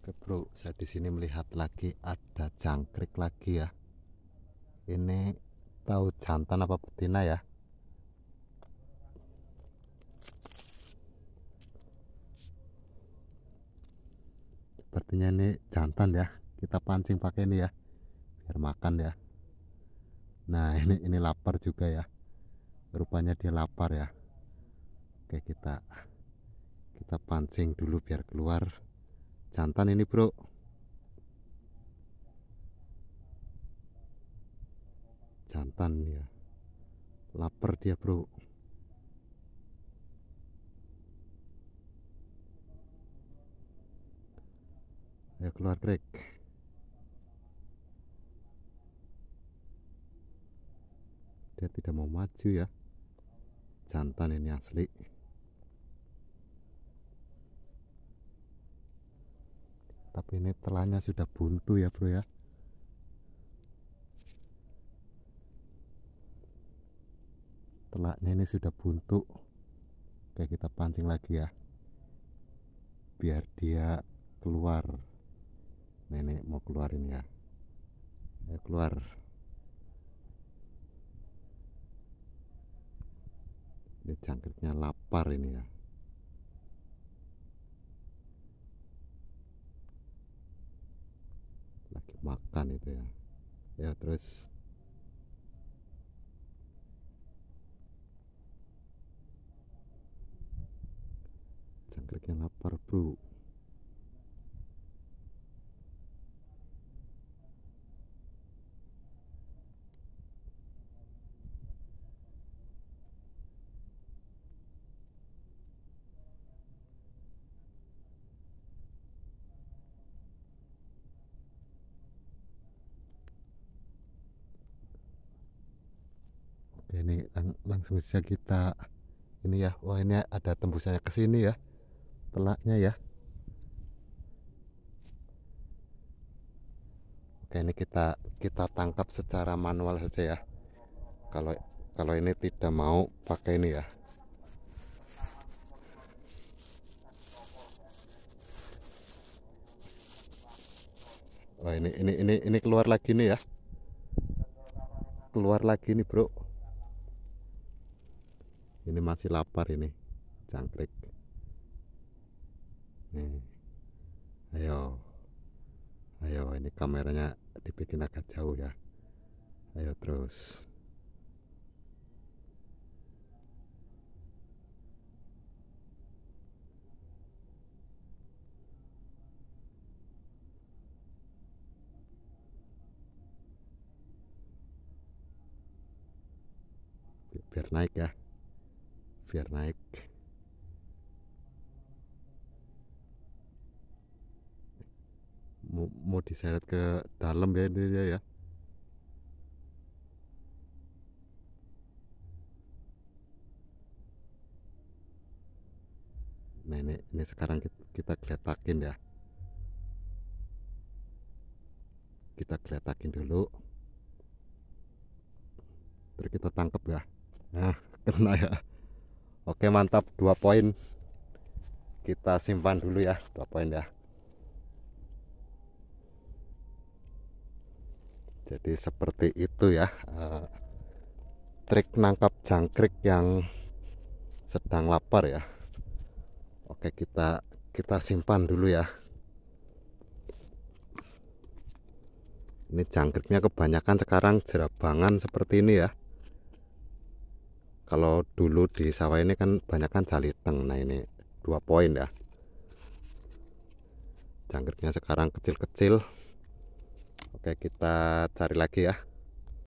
Oke bro, saya di sini melihat lagi ada jangkrik lagi ya. Ini tahu jantan apa betina ya? Sepertinya ini jantan ya. Kita pancing pakai ini ya, biar makan ya. Nah ini ini lapar juga ya. Rupanya dia lapar ya. Oke kita kita pancing dulu biar keluar. Jantan ini bro Jantan ya Lapar dia bro Ya keluar break Dia tidak mau maju ya Jantan ini asli tapi ini telanya sudah buntu ya bro ya telaknya ini sudah buntu oke kita pancing lagi ya biar dia keluar nenek mau keluarin ya Ayo keluar ini jangkriknya lapar ini ya makan itu ya ya terus jangkriknya lapar bro ini lang langsung saja kita ini ya wah ini ada tembusannya ke sini ya telaknya ya oke ini kita kita tangkap secara manual saja ya kalau kalau ini tidak mau pakai ini ya Wah ini ini ini ini keluar lagi nih ya keluar lagi nih bro ini masih lapar ini jangkrik nih ayo ayo ini kameranya dibikin agak jauh ya ayo terus biar naik ya biar naik mau, mau diseret ke dalam ya ini ya, ya. Nah ini, ini sekarang kita, kita geletakin ya Kita geletakin dulu Terus kita tangkep ya Nah kena ya Oke mantap dua poin kita simpan dulu ya dua poin ya jadi seperti itu ya uh, trik nangkap jangkrik yang sedang lapar ya Oke kita kita simpan dulu ya ini jangkriknya kebanyakan sekarang jerabangan seperti ini ya kalau dulu di sawah ini kan banyak kan jaliteng nah ini dua poin ya jangkriknya sekarang kecil-kecil oke kita cari lagi ya